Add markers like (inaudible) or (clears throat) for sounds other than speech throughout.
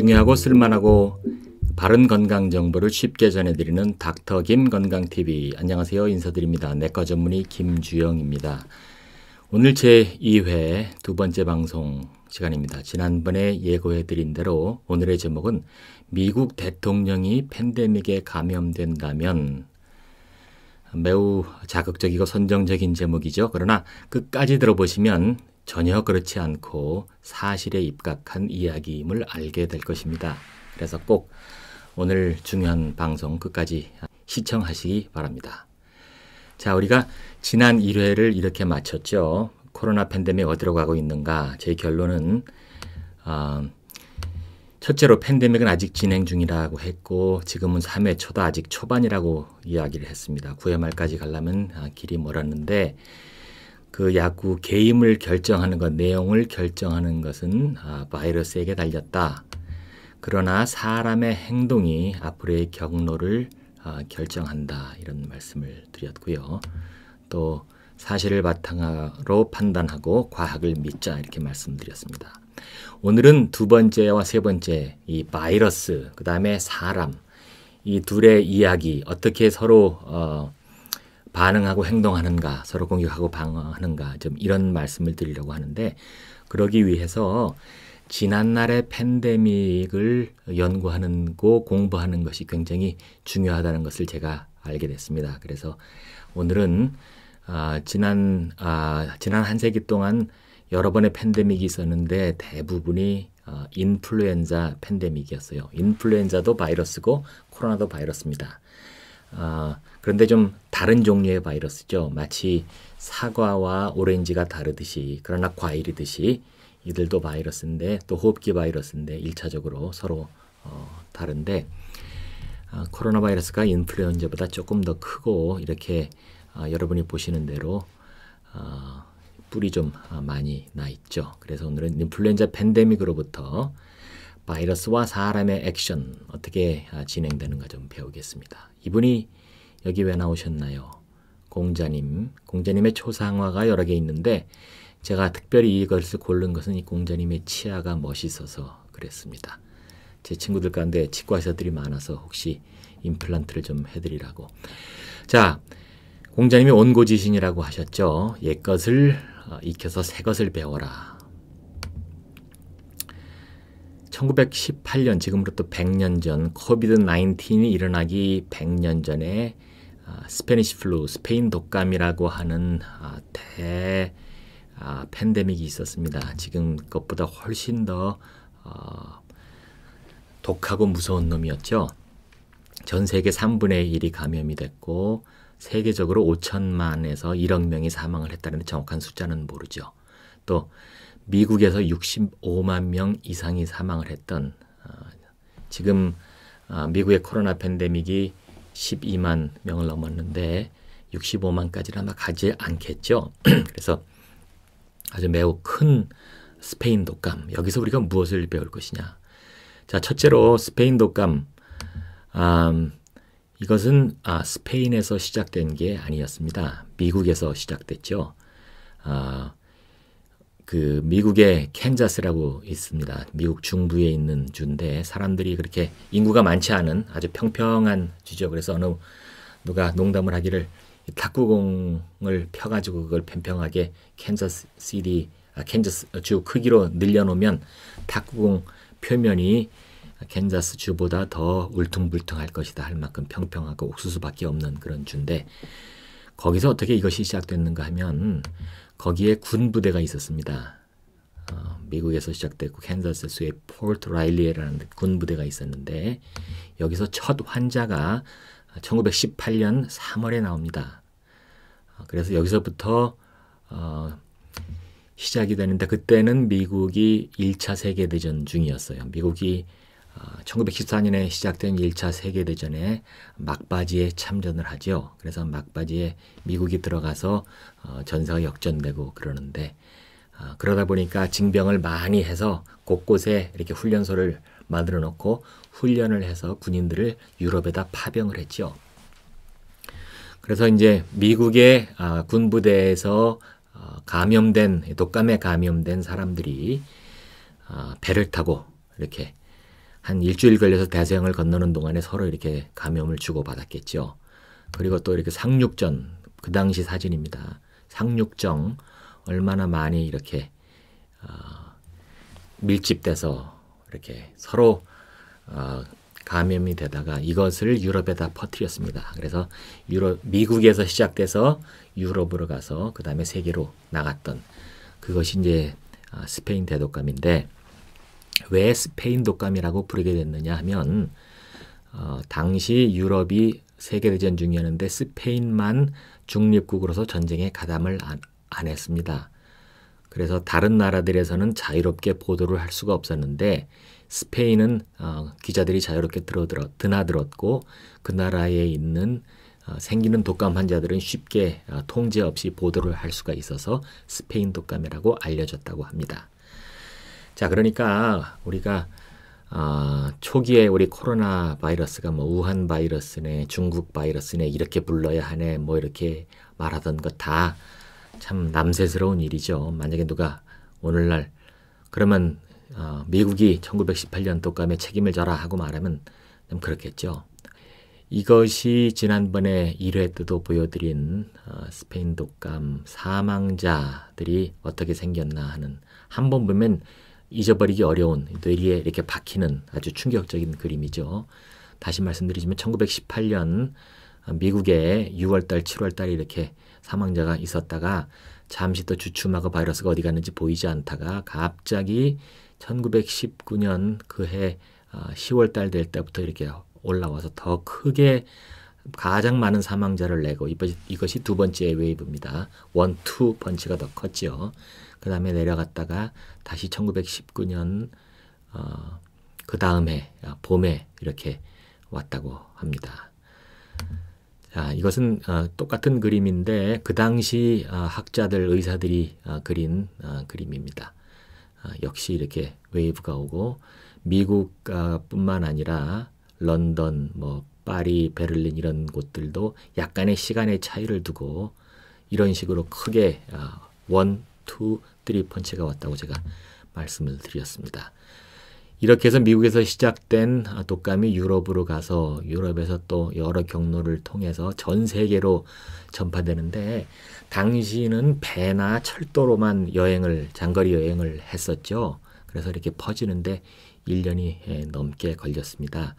중요하고 쓸만하고 바른 건강 정보를 쉽게 전해드리는 닥터 김 건강 TV 안녕하세요 인사드립니다 내과 전문의 김주영입니다 오늘 제 2회 두 번째 방송 시간입니다 지난번에 예고해드린 대로 오늘의 제목은 미국 대통령이 팬데믹에 감염된다면 매우 자극적이고 선정적인 제목이죠 그러나 끝까지 들어보시면 전혀 그렇지 않고 사실에 입각한 이야기임을 알게 될 것입니다. 그래서 꼭 오늘 중요한 방송 끝까지 시청하시기 바랍니다. 자, 우리가 지난 1회를 이렇게 마쳤죠. 코로나 팬데믹 어디로 가고 있는가? 제 결론은 어, 첫째로 팬데믹은 아직 진행 중이라고 했고 지금은 3회 초다 아직 초반이라고 이야기를 했습니다. 9회 말까지 가려면 아, 길이 멀었는데 그약구 게임을 결정하는 것, 내용을 결정하는 것은 아, 바이러스에게 달렸다. 그러나 사람의 행동이 앞으로의 경로를 아, 결정한다. 이런 말씀을 드렸고요. 또 사실을 바탕으로 판단하고 과학을 믿자 이렇게 말씀드렸습니다. 오늘은 두 번째와 세 번째 이 바이러스, 그 다음에 사람, 이 둘의 이야기 어떻게 서로 어, 반응하고 행동하는가, 서로 공격하고 방어하는가, 좀 이런 말씀을 드리려고 하는데, 그러기 위해서 지난날의 팬데믹을 연구하는 거, 공부하는 것이 굉장히 중요하다는 것을 제가 알게 됐습니다. 그래서 오늘은 아, 지난 아, 지난 한 세기 동안 여러 번의 팬데믹이 있었는데 대부분이 어, 인플루엔자 팬데믹이었어요. 인플루엔자도 바이러스고 코로나도 바이러스입니다. 아, 그런데 좀 다른 종류의 바이러스죠. 마치 사과와 오렌지가 다르듯이 그러나 과일이듯이 이들도 바이러스인데 또 호흡기 바이러스인데 일차적으로 서로 어, 다른데 아, 코로나 바이러스가 인플루엔자보다 조금 더 크고 이렇게 아, 여러분이 보시는 대로 아, 뿔이 좀 아, 많이 나 있죠. 그래서 오늘은 인플루엔자 팬데믹으로부터 바이러스와 사람의 액션 어떻게 아, 진행되는가 좀 배우겠습니다. 이분이 여기 왜 나오셨나요? 공자님, 공자님의 초상화가 여러 개 있는데 제가 특별히 이것을 고른 것은 이 공자님의 치아가 멋있어서 그랬습니다. 제 친구들 가운데 치과 의사들이 많아서 혹시 임플란트를 좀 해드리라고. 자, 공자님이 온고지신이라고 하셨죠. 옛것을 어, 익혀서 새것을 배워라. 1918년 지금으로부터 100년 전 코비드 19이 일어나기 100년 전에 아, 스페니시 플루, 스페인 독감이라고 하는 아, 대 아, 팬데믹이 있었습니다. 지금 것보다 훨씬 더 어, 독하고 무서운 놈이었죠. 전 세계 3분의 1이 감염이 됐고 세계적으로 5천만에서 1억 명이 사망을 했다는 정확한 숫자는 모르죠. 또 미국에서 65만 명 이상이 사망을 했던 어, 지금 어, 미국의 코로나 팬데믹이 12만 명을 넘었는데 65만까지는 아마 가지 않겠죠. (clears throat) 그래서 아주 매우 큰 스페인 독감. 여기서 우리가 무엇을 배울 것이냐. 자, 첫째로 스페인 독감. 아, 이것은 아, 스페인에서 시작된 게 아니었습니다. 미국에서 시작됐죠. 아, 그 미국의 캔자스라고 있습니다. 미국 중부에 있는 주인데 사람들이 그렇게 인구가 많지 않은 아주 평평한 주죠. 그래서 어느 누가 농담을 하기를 탁구공을 펴가지고 그걸 평평하게 캔자스 시리 아, 캔자스 어, 주 크기로 늘려놓으면 탁구공 표면이 캔자스 주보다 더 울퉁불퉁할 것이다 할 만큼 평평하고 옥수수밖에 없는 그런 주인데 거기서 어떻게 이것이 시작됐는가 하면 거기에 군 부대가 있었습니다. 어, 미국에서 시작됐고 캔자스의 포트 라일리에라는 군 부대가 있었는데 여기서 첫 환자가 1918년 3월에 나옵니다. 어, 그래서 여기서부터 어, 시작이 되는데 그때는 미국이 1차 세계대전 중이었어요. 미국이 1914년에 시작된 1차 세계대전에 막바지에 참전을 하죠. 그래서 막바지에 미국이 들어가서 어, 전사가 역전되고 그러는데 어, 그러다 보니까 징병을 많이 해서 곳곳에 이렇게 훈련소를 만들어 놓고 훈련을 해서 군인들을 유럽에다 파병을 했죠. 그래서 이제 미국의 아, 군부대에서 어, 감염된 독감에 감염된 사람들이 아, 배를 타고 이렇게 한 일주일 걸려서 대서양을 건너는 동안에 서로 이렇게 감염을 주고받았겠죠. 그리고 또 이렇게 상륙전, 그 당시 사진입니다. 상륙정, 얼마나 많이 이렇게 어, 밀집돼서 이렇게 서로 어, 감염이 되다가 이것을 유럽에다 퍼뜨렸습니다. 그래서 유럽, 미국에서 시작돼서 유럽으로 가서 그 다음에 세계로 나갔던 그것이 이제 어, 스페인 대독감인데 왜 스페인 독감이라고 부르게 됐느냐 하면 어, 당시 유럽이 세계대전 중이었는데 스페인만 중립국으로서 전쟁에 가담을 안, 안 했습니다. 그래서 다른 나라들에서는 자유롭게 보도를 할 수가 없었는데 스페인은 어, 기자들이 자유롭게 들어들어 드나들었고 그 나라에 있는 어, 생기는 독감 환자들은 쉽게 어, 통제 없이 보도를 할 수가 있어서 스페인 독감이라고 알려졌다고 합니다. 자, 그러니까 우리가 아, 초기에 우리 코로나 바이러스가 뭐 우한 바이러스네, 중국 바이러스네 이렇게 불러야 하네 뭐 이렇게 말하던 것 다 참 남세스러운 일이죠. 만약에 누가 오늘날 그러면 어, 미국이 1918년 독감에 책임을 져라 하고 말하면 좀 그렇겠죠. 이것이 지난번에 1회 때도 보여드린 어, 스페인 독감 사망자들이 어떻게 생겼나 하는 한 번 보면 잊어버리기 어려운 뇌리에 이렇게 박히는 아주 충격적인 그림이죠. 다시 말씀드리지만 1918년 미국에 6월달, 7월달에 이렇게 사망자가 있었다가 잠시 또 주춤하고 바이러스가 어디 갔는지 보이지 않다가 갑자기 1919년 그해 10월달 아, 될 때부터 이렇게 올라와서 더 크게 가장 많은 사망자를 내고 이것이 두 번째 웨이브입니다. 원, 투 펀치가 더컸지 그 다음에 내려갔다가 다시 1919년 어, 그 다음에 아, 봄에 이렇게 왔다고 합니다. 자, 이것은 어, 똑같은 그림인데 그 당시 어, 학자들 의사들이 어, 그린 어, 그림입니다. 어, 역시 이렇게 웨이브가 오고 미국뿐만 어, 아니라 런던, 뭐 파리, 베를린 이런 곳들도 약간의 시간의 차이를 두고 이런 식으로 크게 원 투, 쓰리 펀치가 왔다고 제가 말씀을 드렸습니다. 이렇게 해서 미국에서 시작된 아, 독감이 유럽으로 가서 유럽에서 또 여러 경로를 통해서 전 세계로 전파되는데 당시는 배나 철도로만 여행을 장거리 여행을 했었죠. 그래서 이렇게 퍼지는데 1년이 예, 넘게 걸렸습니다.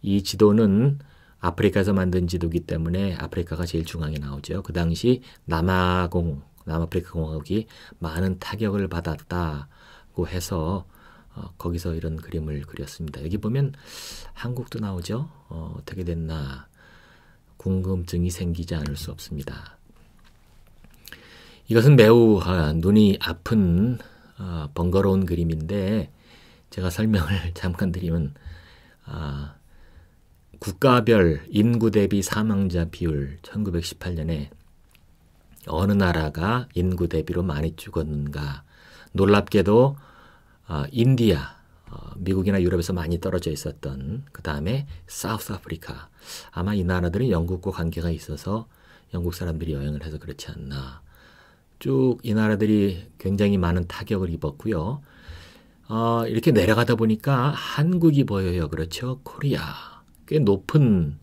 이 지도는 아프리카에서 만든 지도기 때문에 아프리카가 제일 중앙에 나오죠. 그 당시 남아공 남아프리카 공화국이 많은 타격을 받았다고 해서 어, 거기서 이런 그림을 그렸습니다. 여기 보면 한국도 나오죠. 어, 어떻게 됐나 궁금증이 생기지 않을 수 없습니다. 이것은 매우 아, 눈이 아픈 아, 번거로운 그림인데 제가 설명을 (laughs) 잠깐 드리면 아, 국가별 인구 대비 사망자 비율 1918년에 어느 나라가 인구 대비로 많이 죽었는가. 놀랍게도 어, 인디아, 어, 미국이나 유럽에서 많이 떨어져 있었던 그 다음에 사우스 아프리카. 아마 이 나라들은 영국과 관계가 있어서 영국 사람들이 여행을 해서 그렇지 않나. 쭉 이 나라들이 굉장히 많은 타격을 입었고요. 어, 이렇게 내려가다 보니까 한국이 보여요. 그렇죠? 코리아. 꽤 높은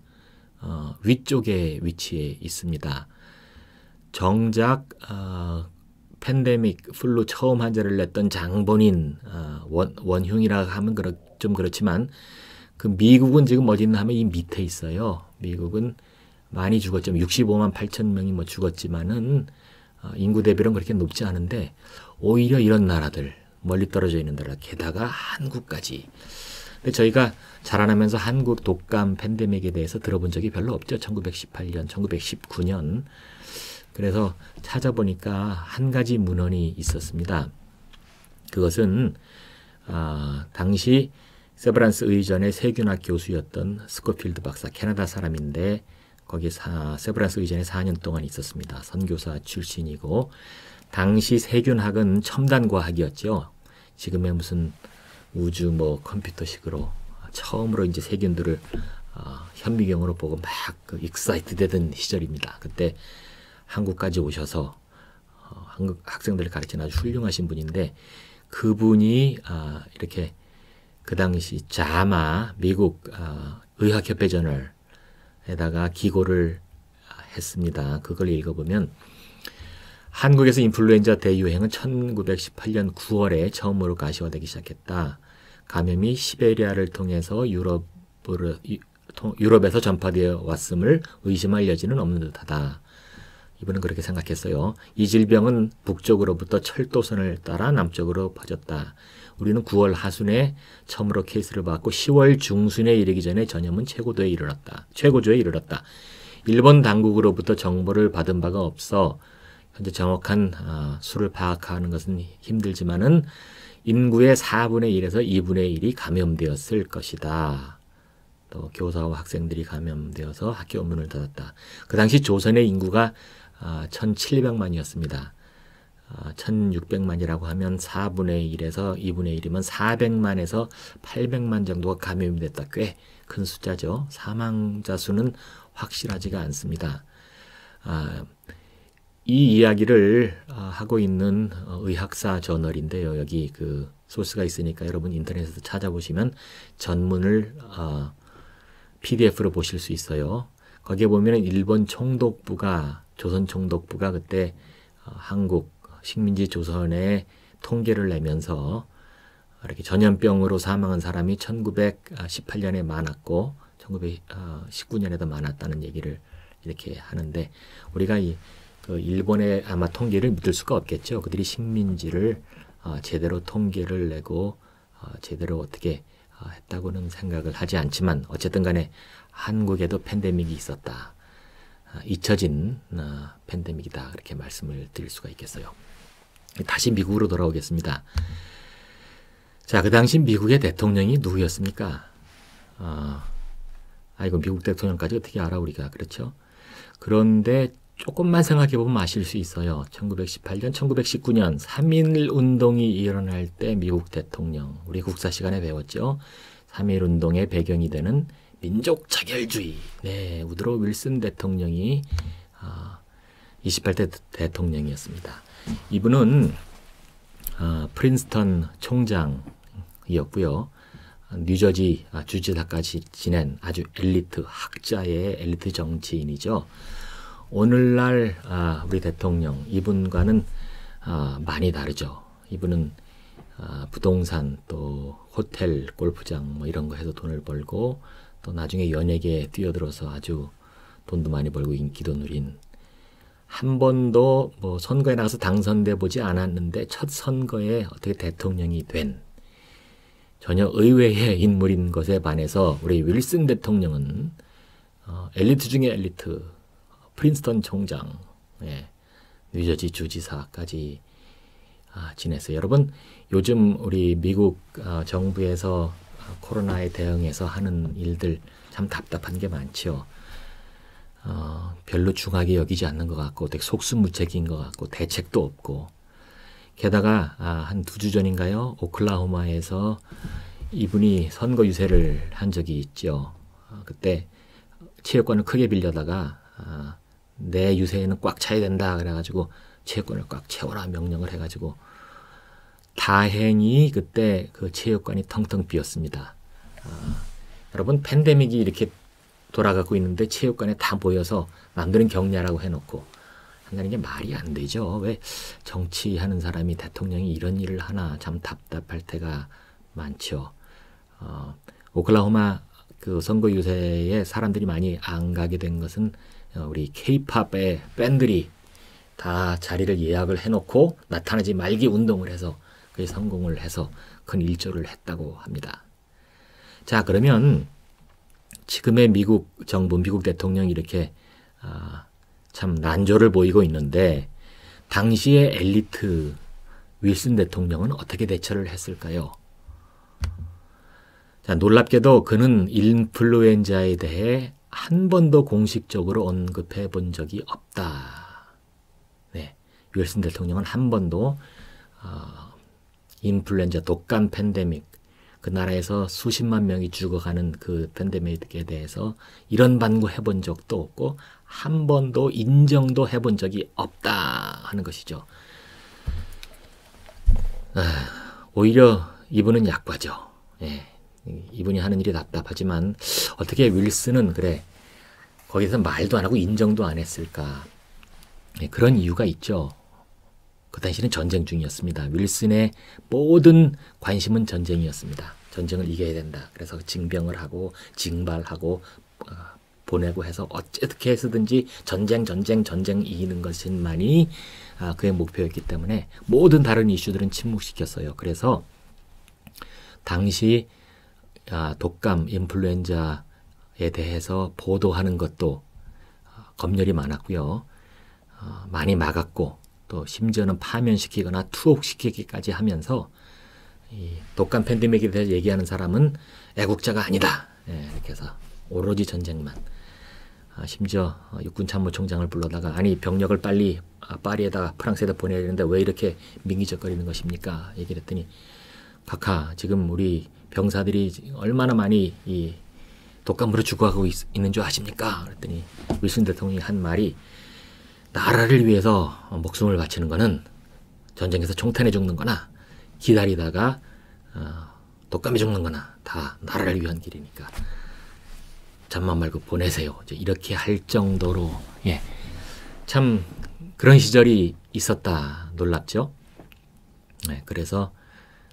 어, 위쪽에 위치해 있습니다. 정작 어, 팬데믹 플루 처음 환자를 냈던 장본인 어, 원, 원흉이라 하면 그렇, 좀 그렇지만 그 미국은 지금 어디있나 하면 이 밑에 있어요. 미국은 많이 죽었죠. 65만 8천 명이 뭐 죽었지만은 어, 인구 대비로는 그렇게 높지 않은데 오히려 이런 나라들 멀리 떨어져 있는 나라 게다가 한국까지 근데 저희가 자라나면서 한국 독감 팬데믹에 대해서 들어본 적이 별로 없죠. 1918년, 1919년 그래서 찾아보니까 한 가지 문헌이 있었습니다. 그것은 아, 당시 세브란스 의전의 세균학 교수였던 스코필드 박사 캐나다 사람인데 거기 사, 세브란스 의전에 4년 동안 있었습니다. 선교사 출신이고 당시 세균학은 첨단 과학이었죠. 지금의 무슨 우주 뭐 컴퓨터식으로 처음으로 이제 세균들을 어, 현미경으로 보고 막그 익사이트 되던 시절입니다. 그때 한국까지 오셔서 어, 한국 학생들을 가르치는 아주 훌륭하신 분인데 그분이 아, 이렇게 그 당시 자마 미국 아, 의학협회 전널에다가 기고를 했습니다. 그걸 읽어보면 한국에서 인플루엔자 대유행은 1918년 9월에 처음으로 가시화되기 시작했다. 감염이 시베리아를 통해서 유럽으로, 유럽에서 전파되어 왔음을 의심할 여지는 없는 듯하다. 이분은 그렇게 생각했어요. 이 질병은 북쪽으로부터 철도선을 따라 남쪽으로 퍼졌다. 우리는 9월 하순에 처음으로 케이스를 받고 10월 중순에 이르기 전에 전염은 최고도에 이르렀다. 최고조에 이르렀다. 일본 당국으로부터 정보를 받은 바가 없어 현재 정확한 아, 수를 파악하는 것은 힘들지만은 인구의 4분의 1에서 2분의 1이 감염되었을 것이다. 또 교사와 학생들이 감염되어서 학교 문을 닫았다. 그 당시 조선의 인구가 1,700만이었습니다. 아, 1,600만이라고 아, 하면 4분의 1에서 2분의 1이면 400만에서 800만 정도가 감염이 됐다. 꽤 큰 숫자죠. 사망자 수는 확실하지가 않습니다. 아, 이 이야기를 하고 있는 어, 의학사 저널인데요. 여기 그 소스가 있으니까 여러분 인터넷에서 찾아보시면 전문을 PDF로 보실 수 있어요. 거기에 보면 일본 총독부가 조선 총독부가 그때 어, 한국 식민지 조선의 통계를 내면서 이렇게 전염병으로 사망한 사람이 1918년에 많았고 1919년에도 많았다는 얘기를 이렇게 하는데 우리가 이 그 일본의 아마 통계를 믿을 수가 없겠죠. 그들이 식민지를 어, 제대로 통계를 내고 어, 제대로 어떻게 했다고는 생각을 하지 않지만 어쨌든 간에 한국에도 팬데믹이 있었다. 아, 잊혀진 아, 팬데믹이다 그렇게 말씀을 드릴 수가 있겠어요. 다시 미국으로 돌아오겠습니다. 자, 그 당시 미국의 대통령이 누구였습니까? 아, 아 이거 미국 대통령까지 어떻게 알아 우리가 그렇죠? 그런데 조금만 생각해 보면 아실 수 있어요. 1918년, 1919년 3일 운동이 일어날 때 미국 대통령 우리 국사 시간에 배웠죠. 3일 운동의 배경이 되는 민족 자결주의. 네, 우드로 윌슨 대통령이 아, 28대 대통령이었습니다. 이분은 아, 프린스턴 총장이었고요. 뉴저지 아, 주지사까지 지낸 아주 엘리트 학자의 엘리트 정치인이죠. 오늘날 아, 우리 대통령 이분과는 아, 많이 다르죠. 이분은 부동산 또 호텔 골프장 뭐 이런 거해서 돈을 벌고 또 나중에 연예계에 뛰어들어서 아주 돈도 많이 벌고 인기도 누린 한 번도 뭐 선거에 나가서 당선돼 보지 않았는데 첫 선거에 어떻게 대통령이 된 전혀 의외의 인물인 것에 반해서 우리 윌슨 대통령은 어, 엘리트 중에 엘리트 프린스턴 총장 예, 뉴저지 주지사까지 아, 지냈어요. 여러분 요즘 우리 미국 아, 정부에서 코로나에 대응해서 하는 일들 참 답답한 게 많지요. 어, 별로 중하게 여기지 않는 것 같고 되게 속수무책인 것 같고 대책도 없고 게다가 아, 한두 주 전인가요 오클라호마에서 이분이 선거 유세를 한 적이 있죠. 어, 그때 체육관을 크게 빌려다가 아, 내 유세에는 꽉 차야 된다 그래가지고 체육관을 꽉 채워라 명령을 해가지고 다행히 그때 그 체육관이 텅텅 비었습니다. 아, 여러분 팬데믹이 이렇게 돌아가고 있는데 체육관에 다 모여서 남들은 격려라고 해놓고 한다는 게 말이 안 되죠. 왜 정치하는 사람이 대통령이 이런 일을 하나 참 답답할 때가 많죠. 어, 오클라호마 그 선거 유세에 사람들이 많이 안 가게 된 것은 어, 우리 케이팝의 밴들이 다 자리를 예약을 해놓고 나타나지 말기 운동을 해서 그게 성공을 해서 큰 일조를 했다고 합니다. 자, 그러면 지금의 미국 정부, 미국 대통령이 이렇게 아, 참 난조를 보이고 있는데 당시의 엘리트 윌슨 대통령은 어떻게 대처를 했을까요? 자, 놀랍게도 그는 인플루엔자에 대해 한 번도 공식적으로 언급해 본 적이 없다. 네. 윌슨 대통령은 한 번도 어, 인플루엔자 독감 팬데믹, 그 나라에서 수십만 명이 죽어가는 그 팬데믹에 대해서 이런 반구해 본 적도 없고 한 번도 인정도 해본 적이 없다 하는 것이죠. 아, 오히려 이분은 약과죠. 예, 이분이 하는 일이 답답하지만 어떻게 윌슨은 그래 거기서 말도 안 하고 인정도 안 했을까 예, 그런 이유가 있죠. 그 당시는 전쟁 중이었습니다. 윌슨의 모든 관심은 전쟁이었습니다. 전쟁을 이겨야 된다. 그래서 징병을 하고 징발하고 어, 보내고 해서 어떻게 해서든지 전쟁 전쟁 전쟁 이기는 것만이 아, 그의 목표였기 때문에 모든 다른 이슈들은 침묵시켰어요. 그래서 당시 아, 독감 인플루엔자에 대해서 보도하는 것도 어, 검열이 많았고요. 어, 많이 막았고 또 심지어는 파면시키거나 투옥시키기까지 하면서 이 독감 팬데믹에 대해서 얘기하는 사람은 애국자가 아니다. 예, 이렇게 해서 오로지 전쟁만. 아, 심지어 육군 참모총장을 불러다가 아니 병력을 빨리 아, 파리에다가 프랑스에다 보내야 되는데 왜 이렇게 민기적거리는 것입니까? 얘기를 했더니 각하 지금 우리 병사들이 얼마나 많이 이 독감으로 죽어가고 있, 는줄 아십니까? 그랬더니 윌슨 대통령이 한 말이 나라를 위해서 목숨을 바치는 것은 전쟁에서 총탄에 죽는 거나 기다리다가 어, 독감에 죽는 거나 다 나라를 위한 길이니까 잠만 말고 보내세요. 이렇게 할 정도로 예. 참 그런 시절이 있었다 놀랍죠. 예, 그래서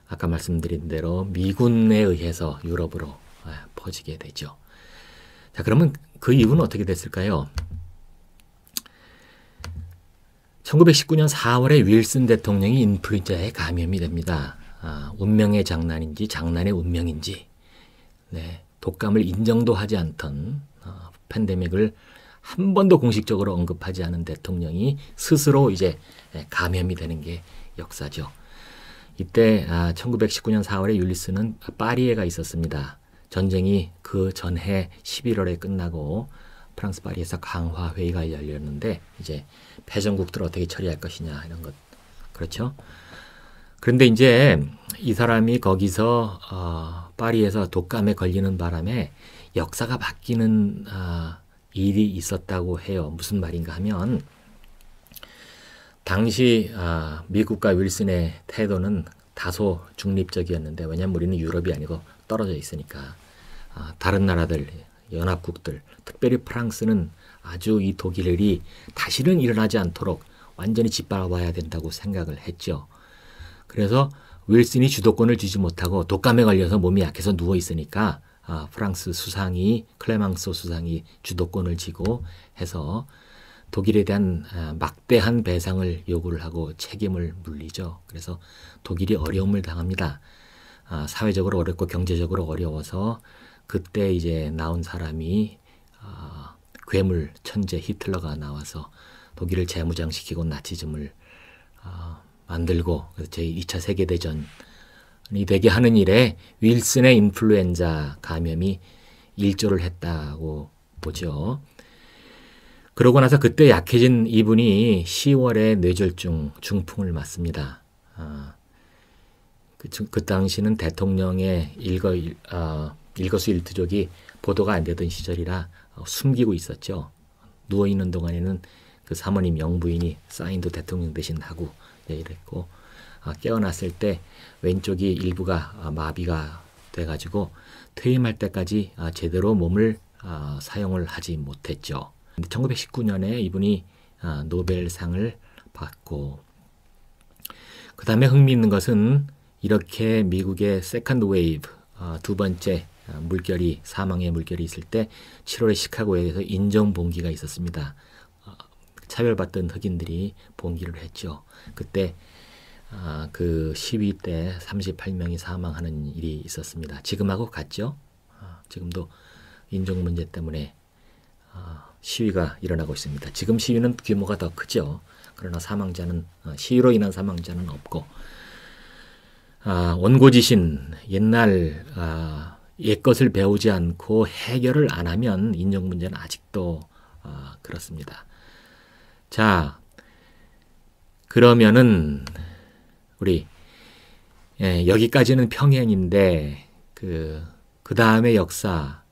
아까 말씀드린 대로 미군에 의해서 유럽으로 예, 퍼지게 되죠. 자 그러면 그 이후는 어떻게 됐을까요? 1919년 4월에 윌슨 대통령이 인플루엔자에 감염이 됩니다. 아, 운명의 장난인지 장난의 운명인지 네, 독감을 인정도 하지 않던 어, 팬데믹을 한 번도 공식적으로 언급하지 않은 대통령이 스스로 이제 예, 감염이 되는 게 역사죠. 이때 아, 1919년 4월에 율리스는 파리에가 있었습니다. 전쟁이 그 전해 11월에 끝나고 프랑스 파리에서 강화 회의가 열렸는데 이제 패전국들 을 어떻게 처리할 것이냐 이런 것 그렇죠. 그런데 이제 이 사람이 거기서 어, 파리에서 독감에 걸리는 바람에 역사가 바뀌는 어, 일이 있었다고 해요. 무슨 말인가 하면 당시 어, 미국과 윌슨의 태도는 다소 중립적이었는데 왜냐하면 우리는 유럽이 아니고 떨어져 있으니까 아, 다른 나라들 연합국들 특별히 프랑스는 아주 이 독일이 다시는 일어나지 않도록 완전히 짓밟아야 된다고 생각을 했죠. 그래서 윌슨이 주도권을 쥐지 못하고 독감에 걸려서 몸이 약해서 누워 있으니까 아, 프랑스 수상이 클레망소 수상이 주도권을 쥐고 해서 독일에 대한 아, 막대한 배상을 요구를 하고 책임을 물리죠. 그래서 독일이 어려움을 당합니다. 아, 사회적으로 어렵고 경제적으로 어려워서 그때 이제 나온 사람이 괴물 천재 히틀러가 나와서 독일을 재무장시키고 나치즘을 어, 만들고 제2차 세계대전이 되게 하는 일에 윌슨의 인플루엔자 감염이 일조를 했다고 보죠. 그러고 나서 그때 약해진 이분이 10월에 뇌졸중 중풍을 맞습니다. 아, 그, 그, 당시는 대통령의 일거, 어, 일거수일투족이 보도가 안 되던 시절이라 어, 숨기고 있었죠. 누워 있는 동안에는 그 사모님 영부인이 사인도 대통령 대신 하고 네, 이랬고 아, 깨어났을 때 왼쪽이 일부가 아, 마비가 돼가지고 퇴임할 때까지 아, 제대로 몸을 사용을 하지 못했죠. 1919년에 이분이 노벨상을 받고 그 다음에 흥미있는 것은 이렇게 미국의 세컨드 웨이브 두 번째 아, 물결이 사망의 물결이 있을 때 7월에 시카고에서 인종 봉기가 있었습니다. 아, 차별받던 흑인들이 봉기를 했죠. 그때 아, 그 시위 때 38명이 사망하는 일이 있었습니다. 지금하고 같죠? 아, 지금도 인종 문제 때문에 아, 시위가 일어나고 있습니다. 지금 시위는 규모가 더 크죠. 그러나 사망자는 어, 시위로 인한 사망자는 없고 아, 원고지신 옛날 옛것을 배우지 않고 해결을 안 하면 인종 문제는 아직도 어, 그렇습니다. 자, 그러면은 우리 예, 여기까지는 평행인데 그, 그 다음에 역사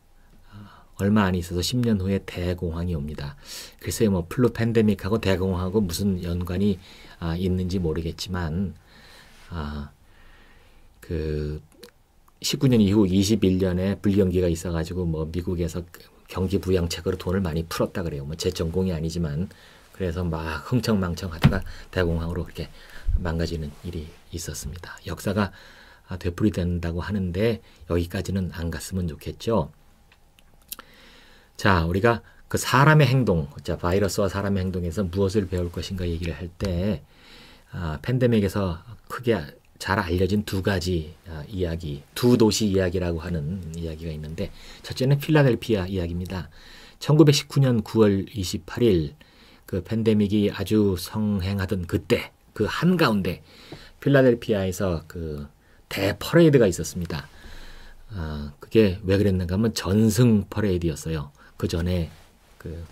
아, 얼마 안 있어서 10년 후에 대공황이 옵니다. 글쎄요, 뭐 플루 팬데믹하고 대공황하고 무슨 연관이 아, 있는지 모르겠지만 아, 그 19년 이후 21년에 불경기가 있어가지고 뭐 미국에서 경기 부양책으로 돈을 많이 풀었다 그래요. 뭐 제 전공이 아니지만 그래서 막 흥청망청하다가 대공황으로 그렇게 망가지는 일이 있었습니다. 역사가 되풀이 된다고 하는데 여기까지는 안 갔으면 좋겠죠. 자, 우리가 그 사람의 행동, 자 바이러스와 사람의 행동에서 무엇을 배울 것인가 얘기를 할때 아, 팬데믹에서 크게 잘 알려진 두 가지 어, 이야기, 두 도시 이야기라고 하는 이야기가 있는데 첫째는 필라델피아 이야기입니다. 1919년 9월 28일 그 팬데믹이 아주 성행하던 그때 그 한가운데 필라델피아에서 그 대퍼레이드가 있었습니다. 아, 그게 왜 그랬는가 하면 전승 퍼레이드였어요. 그 전에 그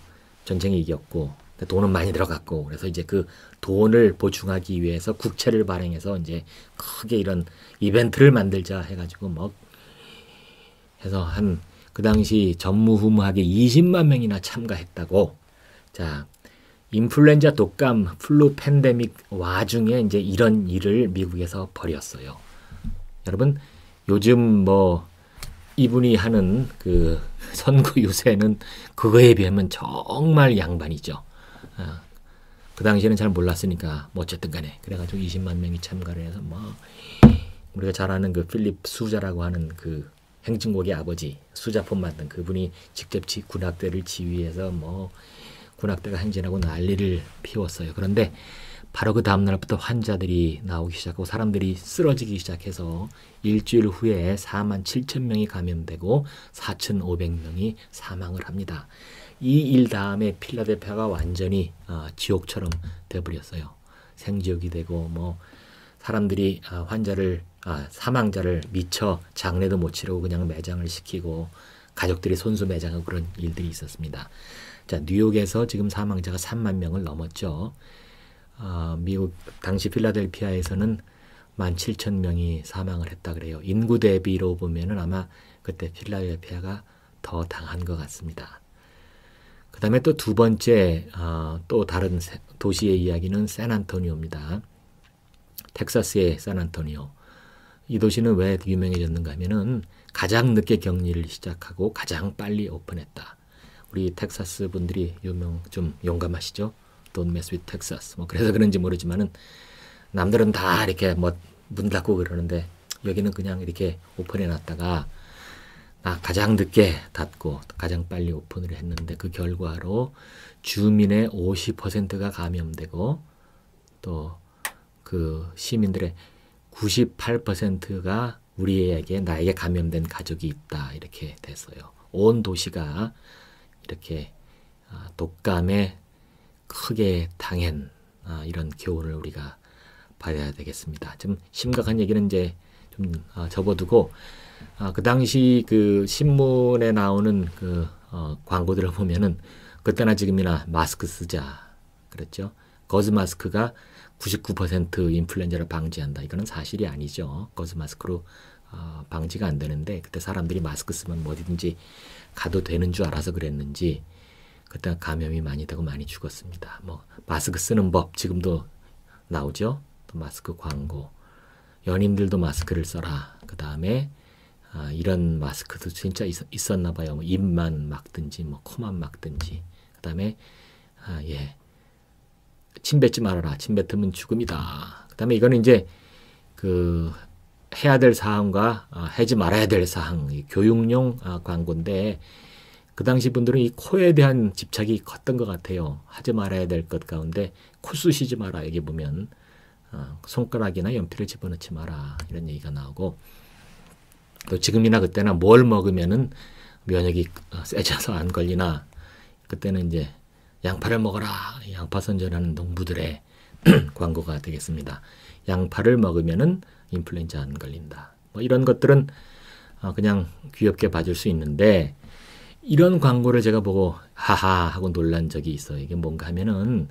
전쟁이 이겼고 돈은 많이 들어갔고 그래서 이제 그 돈을 보충하기 위해서 국채를 발행해서 이제 크게 이런 이벤트를 만들자 해가지고 뭐 해서 한 그 당시 전무후무하게 20만 명이나 참가했다고 자 인플루엔자 독감 플루 팬데믹 와중에 이제 이런 일을 미국에서 벌였어요. 여러분 요즘 뭐 이분이 하는 그 선거 유세는 (laughs) 그거에 비하면 정말 양반이죠. 아, 그 당시에는 잘 몰랐으니까 뭐 어쨌든 간에 그래가지고 20만 명이 참가를 해서 뭐 우리가 잘 아는 그 필립 수자라고 하는 그 행진곡의 아버지 수자폰 만든 그분이 직접 지, 군악대를 지휘해서 뭐 군악대가 행진하고 난리를 피웠어요. 그런데 바로 그 다음날부터 환자들이 나오기 시작하고 사람들이 쓰러지기 시작해서 일주일 후에 4만 7천 명이 감염되고 4,500명이 사망을 합니다. 이일 다음에 필라델피아가 완전히 어, 지옥처럼 돼버렸어요. 생지옥이 되고 뭐 사람들이 어, 환자를 아, 사망자를 미처 장례도 못 치르고 그냥 매장을 시키고 가족들이 손수 매장하고 그런 일들이 있었습니다. 자 뉴욕에서 지금 사망자가 3만 명을 넘었죠. 어, 미국 당시 필라델피아에서는 17,000명이 사망을 했다 그래요. 인구 대비로 보면은 아마 그때 필라델피아가 더 당한 것 같습니다. 그 다음에 또 두 번째 어, 또 다른 도시의 이야기는 샌안토니오입니다. 텍사스의 샌안토니오. 이 도시는 왜 유명해졌는가 하면은 가장 늦게 격리를 시작하고 가장 빨리 오픈했다. 우리 텍사스 분들이 유명 좀 용감하시죠. Don't mess with Texas. 뭐 그래서 그런지 모르지만은 남들은 다 이렇게 뭐 문 닫고 그러는데 여기는 그냥 이렇게 오픈해 놨다가 아, 가장 늦게 닫고 가장 빨리 오픈을 했는데 그 결과로 주민의 50%가 감염되고 또 그 시민들의 98%가 우리에게 나에게 감염된 가족이 있다 이렇게 됐어요. 온 도시가 이렇게 아, 독감에 크게 당한 아, 이런 교훈을 우리가 받아야 되겠습니다. 좀 심각한 얘기는 이제 좀 아, 접어두고 아, 그 당시 그 신문에 나오는 그 어, 광고들을 보면은 그때나 지금이나 마스크 쓰자 그랬죠. 거즈 마스크가 99% 인플루엔자를 방지한다. 이거는 사실이 아니죠. 거즈 마스크로 어, 방지가 안 되는데 그때 사람들이 마스크 쓰면 어디든지 가도 되는 줄 알아서 그랬는지 그때 감염이 많이 되고 많이 죽었습니다. 뭐 마스크 쓰는 법 지금도 나오죠. 또 마스크 광고 연인들도 마스크를 써라. 그 다음에 아, 이런 마스크도 진짜 있, 었나 봐요. 뭐 입만 막든지 뭐 코만 막든지. 그 다음에 아, 예. 침 뱉지 말아라. 침 뱉으면 죽음이다. 그 다음에 이거는 이제 그 해야 될 사항과 아, 하지 말아야 될 사항, 교육용 아, 광고인데 그 당시 분들은 이 코에 대한 집착이 컸던 것 같아요. 하지 말아야 될 것 가운데 코 쑤시지 마라. 여기 보면 어, 손가락이나 연필을 집어넣지 마라 이런 얘기가 나오고 또 지금이나 그때나 뭘 먹으면은 면역이 어, 세져서 안 걸리나 그때는 이제 양파를 먹어라 양파 선전하는 농부들의 (clears throat) 광고가 되겠습니다. 양파를 먹으면은 인플루엔자 안 걸린다. 뭐 이런 것들은 어, 그냥 귀엽게 봐줄 수 있는데 이런 광고를 제가 보고 하하 하고 놀란 적이 있어요. 이게 뭔가 하면은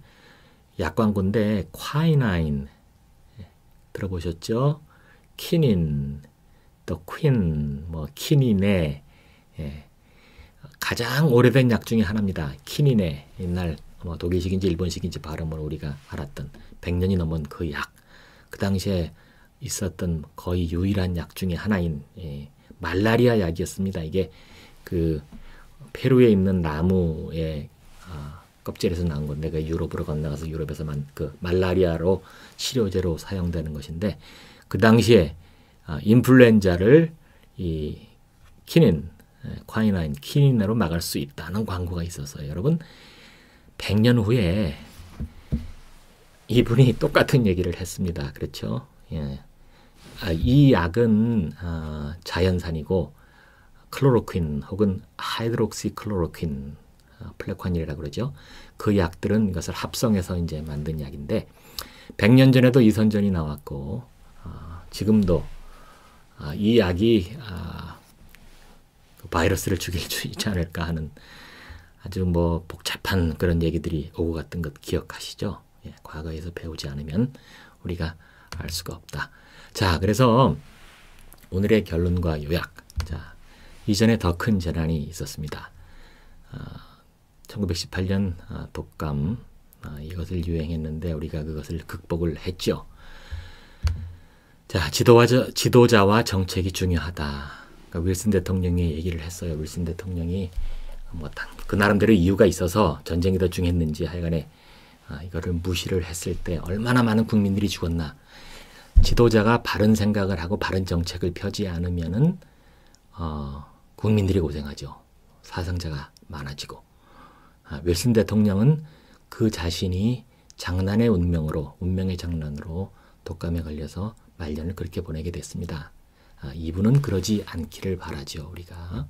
약 광고인데 콰이나인 들어보셨죠? 키닌, t h 뭐 키니네 예. 가장 오래된 약 중에 하나입니다. 키니네 옛날 아 독일식인지 일본식인지 발음을 우리가 알았던 100년이 넘은 그 약. 그 당시에 있었던 거의 유일한 약 중에 하나인 예. 말라리아 약이었습니다. 이게 그 페루에 있는 나무에 아, 껍질에서 나온 건데 그 유럽으로 건너가서 유럽에서 만, 그 말라리아로 치료제로 사용되는 것인데 그 당시에 아, 인플루엔자를 이 키닌 콰이나인 예, 키닌으로 막을 수 있다는 광고가 있어서 여러분 100년 후에 이분이 (laughs) 똑같은 얘기를 했습니다. 그렇죠? 예. 아, 이 약은 아, 자연산이고 클로로퀸 혹은 하이드록시 클로로퀸 플레ኳ닐이라고 그러죠. 그 약들은 이것을 합성해서 이제 만든 약인데 100년 전에도 이선전이 나왔고 어, 지금도 어, 이 약이 어, 바이러스를 죽일 수 있지 않을까 하는 아주 뭐 복잡한 그런 얘기들이 오고 갔던 것 기억하시죠? 예, 과거에서 배우지 않으면 우리가 알 수가 없다. 자, 그래서 오늘의 결론과 요약. 자, 이전에 더 큰 재난이 있었습니다. 어, 1918년 아, 독감 아, 이것을 유행했는데 우리가 그것을 극복을 했죠. 자, 지도자, 와 정책이 중요하다. 그러니까 윌슨 대통령이 얘기를 했어요. 윌슨 대통령이 뭐그 나름대로 이유가 있어서 전쟁이 더 중요했는지 하여간에 아, 이거를 무시를 했을 때 얼마나 많은 국민들이 죽었나. 지도자가 바른 생각을 하고 바른 정책을 펴지 않으면은 어, 국민들이 고생하죠. 사상자가 많아지고. 아, 윌슨 대통령은 그 자신이 장난의 운명으로 운명의 장난으로 독감에 걸려서 말년을 그렇게 보내게 됐습니다. 아, 이분은 그러지 않기를 바라죠 우리가.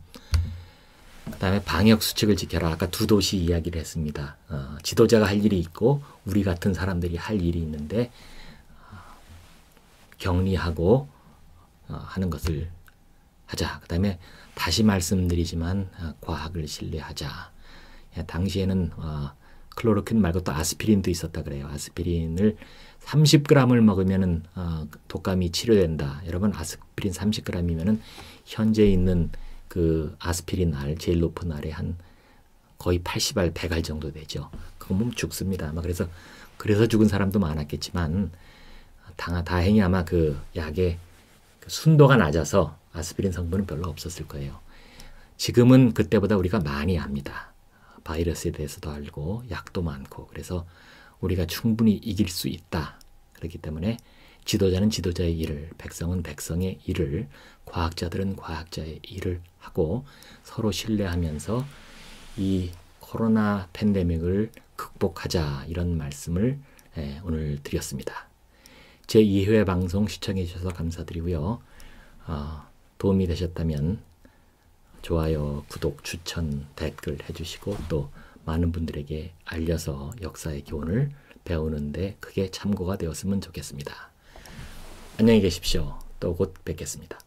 그다음에 방역 수칙을 지켜라. 아까 두 도시 이야기를 했습니다. 아, 지도자가 할 일이 있고 우리 같은 사람들이 할 일이 있는데 격리하고 하는 것을 하자. 그다음에 다시 말씀드리지만 과학을 신뢰하자. 예, 당시에는 어, 클로로퀸 말고 또 아스피린도 있었다 그래요. 아스피린을 30g을 먹으면 어, 독감이 치료된다. 여러분 아스피린 3 0 g 이면 현재 있는 그 아스피린 알 제일 높은 알의 한 거의 80알 100알 정도 되죠. 그거 뭐 죽습니다. 아마 그래서 그래서 죽은 사람도 많았겠지만 다, 다행히 아마 그 약의 그 순도가 낮아서 아스피린 성분은 별로 없었을 거예요. 지금은 그때보다 우리가 많이 압니다. 바이러스에 대해서도 알고 약도 많고 그래서 우리가 충분히 이길 수 있다. 그렇기 때문에 지도자는 지도자의 일을, 백성은 백성의 일을, 과학자들은 과학자의 일을 하고 서로 신뢰하면서 이 코로나 팬데믹을 극복하자 이런 말씀을 예, 오늘 드렸습니다. 제 2회 방송 시청해 주셔서 감사드리고요. 어, 도움이 되셨다면 좋아요, 구독, 추천, 댓글 해주시고 또 많은 분들에게 알려서 역사의 교훈을 배우는데 크게 참고가 되었으면 좋겠습니다. 안녕히 계십시오. 또 곧 뵙겠습니다.